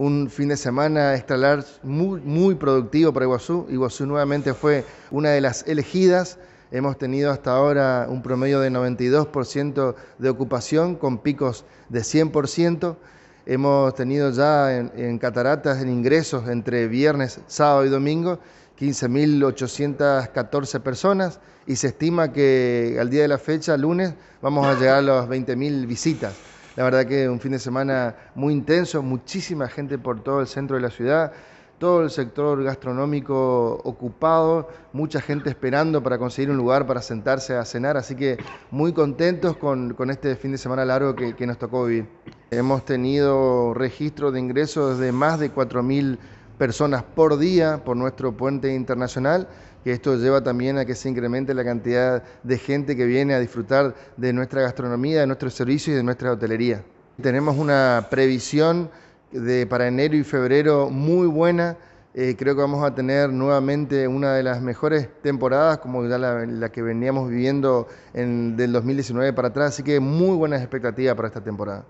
un fin de semana estelar muy, muy productivo para Iguazú. Iguazú nuevamente fue una de las elegidas. Hemos tenido hasta ahora un promedio de 92% de ocupación con picos de 100%. Hemos tenido ya en, cataratas, en ingresos entre viernes, sábado y domingo, 15.814 personas y se estima que al día de la fecha, lunes, vamos a llegar a las 20.000 visitas. La verdad que un fin de semana muy intenso, muchísima gente por todo el centro de la ciudad, todo el sector gastronómico ocupado, mucha gente esperando para conseguir un lugar para sentarse a cenar, así que muy contentos con, este fin de semana largo que, nos tocó vivir. Hemos tenido registro de ingresos de más de 4.000 personas por día por nuestro puente internacional, que esto lleva también a que se incremente la cantidad de gente que viene a disfrutar de nuestra gastronomía, de nuestros servicios y de nuestra hotelería. Tenemos una previsión de, para enero y febrero muy buena. Eh, creo que vamos a tener nuevamente una de las mejores temporadas, como la, la que veníamos viviendo en, del 2019 para atrás, así que muy buenas expectativas para esta temporada.